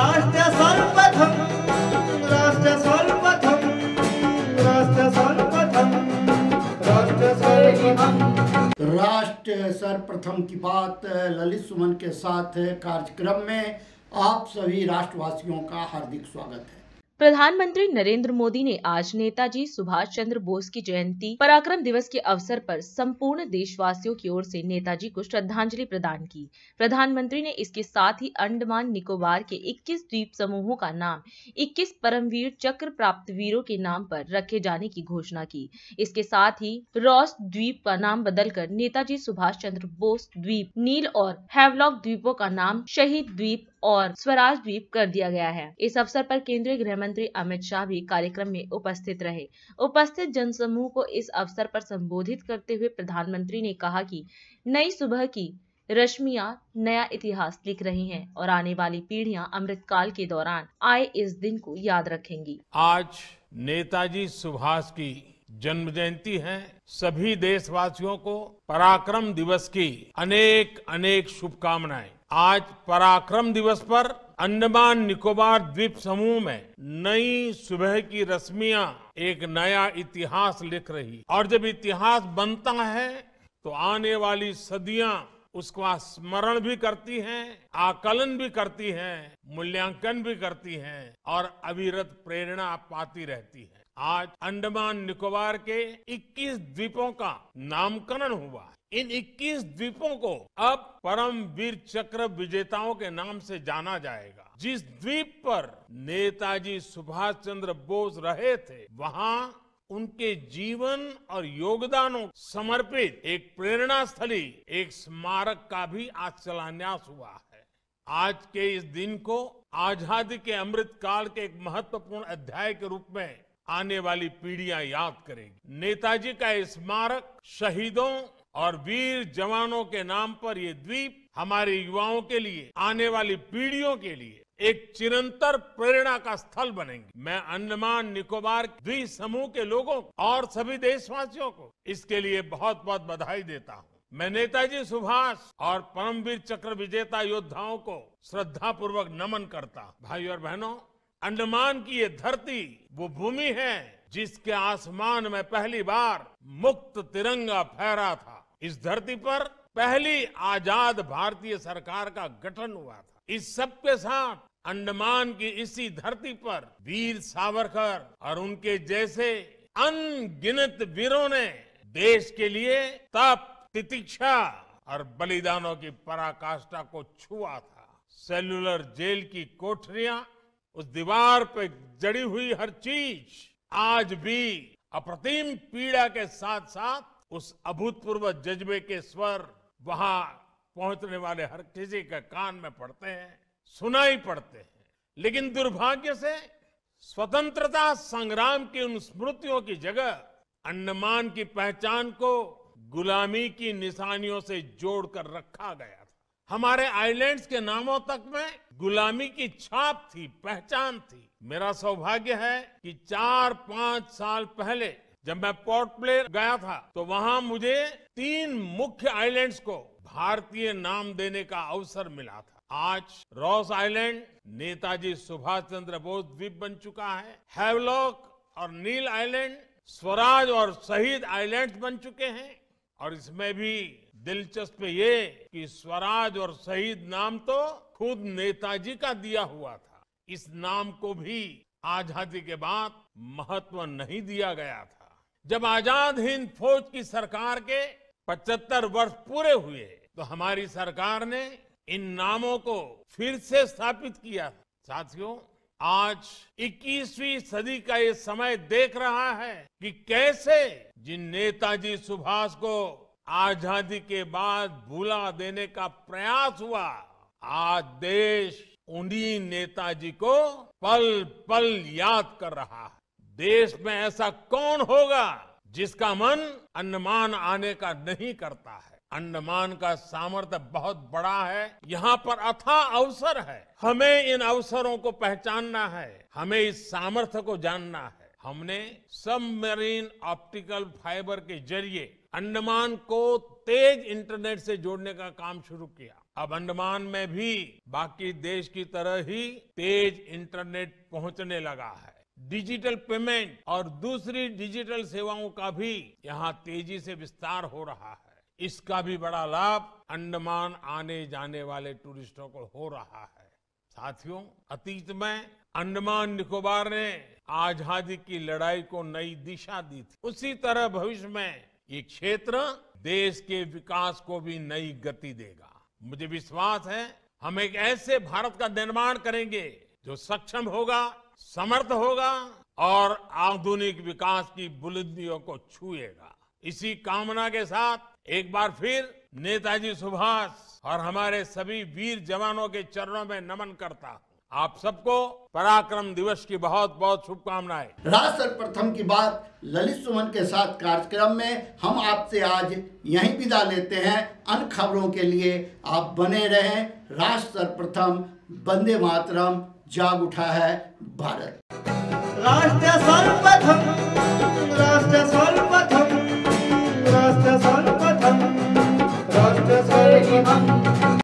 राष्ट्र सर्वप्रथम की बात ललित सुमन के साथ कार्यक्रम में आप सभी राष्ट्रवासियों का हार्दिक स्वागत है प्रधानमंत्री नरेंद्र मोदी ने आज नेताजी सुभाष चंद्र बोस की जयंती पराक्रम दिवस के अवसर पर संपूर्ण देशवासियों की ओर से नेताजी को श्रद्धांजलि प्रदान की प्रधानमंत्री ने इसके साथ ही अंडमान निकोबार के 21 द्वीप समूहों का नाम 21 परमवीर चक्र प्राप्त वीरों के नाम पर रखे जाने की घोषणा की इसके साथ ही रॉस द्वीप का नाम बदलकर नेताजी सुभाष चंद्र बोस द्वीप नील और हैवलॉक द्वीपों का नाम शहीद द्वीप और स्वराज द्वीप कर दिया गया है इस अवसर पर केंद्रीय गृह मंत्री अमित शाह भी कार्यक्रम में उपस्थित रहे उपस्थित जनसमूह को इस अवसर पर संबोधित करते हुए प्रधानमंत्री ने कहा कि नई सुबह की रश्मिया नया इतिहास लिख रही हैं और आने वाली पीढ़ियां अमृतकाल के दौरान आए इस दिन को याद रखेंगी आज नेताजी सुभाष की जन्म जयंती है सभी देशवासियों को पराक्रम दिवस की अनेक अनेक शुभकामनाएं आज पराक्रम दिवस पर अंडमान निकोबार द्वीप समूह में नई सुबह की रश्मियां एक नया इतिहास लिख रही और जब इतिहास बनता है तो आने वाली सदियां उसका स्मरण भी करती हैं, आकलन भी करती हैं, मूल्यांकन भी करती हैं और अविरत प्रेरणा पाती रहती है आज अंडमान निकोबार के 21 द्वीपों का नामकरण हुआ इन 21 द्वीपों को अब परम वीर चक्र विजेताओं के नाम से जाना जाएगा जिस द्वीप पर नेताजी सुभाष चंद्र बोस रहे थे वहाँ उनके जीवन और योगदानों समर्पित एक प्रेरणा स्थली एक स्मारक का भी आज शिलान्यास हुआ है आज के इस दिन को आजादी के अमृत काल के एक महत्वपूर्ण अध्याय के रूप में आने वाली पीढ़ियां याद करेंगी नेताजी का स्मारक शहीदों और वीर जवानों के नाम पर ये द्वीप हमारे युवाओं के लिए आने वाली पीढ़ियों के लिए एक चिरंतर प्रेरणा का स्थल बनेंगे मैं अंडमान निकोबार द्वीप समूह के लोगों और सभी देशवासियों को इसके लिए बहुत बहुत बधाई देता हूँ मैं नेताजी सुभाष और परमवीर चक्र विजेता योद्धाओं को श्रद्धा पूर्वक नमन करता हूँ भाई और बहनों अंडमान की ये धरती वो भूमि है जिसके आसमान में पहली बार मुक्त तिरंगा फहरा था इस धरती पर पहली आजाद भारतीय सरकार का गठन हुआ था इस सब के साथ अंडमान की इसी धरती पर वीर सावरकर और उनके जैसे अनगिनत वीरों ने देश के लिए तप तितिक्षा और बलिदानों की पराकाष्ठा को छुआ था सेलुलर जेल की कोठरियां उस दीवार पर जड़ी हुई हर चीज आज भी अप्रतिम पीड़ा के साथ साथ उस अभूतपूर्व जज्बे के स्वर वहां पहुंचने वाले हर किसी के कान में पड़ते हैं सुनाई पड़ते हैं लेकिन दुर्भाग्य से स्वतंत्रता संग्राम की उन स्मृतियों की जगह अंडमान की पहचान को गुलामी की निशानियों से जोड़कर रखा गया था हमारे आइलैंड्स के नामों तक में गुलामी की छाप थी पहचान थी मेरा सौभाग्य है कि चार पांच साल पहले जब मैं पोर्ट ब्लेयर गया था तो वहां मुझे तीन मुख्य आइलैंड्स को भारतीय नाम देने का अवसर मिला था आज रॉस आइलैंड नेताजी सुभाष चंद्र बोस द्वीप बन चुका है हैवलॉक और नील आइलैंड स्वराज और शहीद आइलैंड बन चुके हैं और इसमें भी दिलचस्प ये कि स्वराज और शहीद नाम तो खुद नेताजी का दिया हुआ था इस नाम को भी आजादी के बाद महत्व नहीं दिया गया था जब आजाद हिंद फौज की सरकार के 75 वर्ष पूरे हुए तो हमारी सरकार ने इन नामों को फिर से स्थापित किया साथियों आज 21वीं सदी का ये समय देख रहा है कि कैसे जिन नेताजी सुभाष को आजादी के बाद भूला देने का प्रयास हुआ आज देश उन्हीं नेताजी को पल पल याद कर रहा है देश में ऐसा कौन होगा जिसका मन अंडमान आने का नहीं करता है अंडमान का सामर्थ्य बहुत बड़ा है यहाँ पर अथा अवसर है हमें इन अवसरों को पहचानना है हमें इस सामर्थ्य को जानना है हमने सबमरीन ऑप्टिकल फाइबर के जरिए अंडमान को तेज इंटरनेट से जोड़ने का काम शुरू किया अब अंडमान में भी बाकी देश की तरह ही तेज इंटरनेट पहुंचने लगा है डिजिटल पेमेंट और दूसरी डिजिटल सेवाओं का भी यहां तेजी से विस्तार हो रहा है इसका भी बड़ा लाभ अंडमान आने जाने वाले टूरिस्टों को हो रहा है साथियों अतीत में अंडमान निकोबार ने आजादी की लड़ाई को नई दिशा दी थी उसी तरह भविष्य में ये क्षेत्र देश के विकास को भी नई गति देगा मुझे विश्वास है हम एक ऐसे भारत का निर्माण करेंगे जो सक्षम होगा समर्थ होगा और आधुनिक विकास की बुलंदियों को छुएगा इसी कामना के साथ एक बार फिर नेताजी सुभाष और हमारे सभी वीर जवानों के चरणों में नमन करता आप सबको पराक्रम दिवस की बहुत बहुत शुभकामनाएं राष्ट्र प्रथम की बात ललित सुमन के साथ कार्यक्रम में हम आपसे आज यहीं विदा लेते हैं अन्य खबरों के लिए आप बने रहें राष्ट्र प्रथम वंदे मातरम जाग उठा है भारत राष्ट्र सर्वप्रथम राष्ट्र सर्वप्रथम राष्ट्र सर्वप्रथम राष्ट्र सर्वप्रथम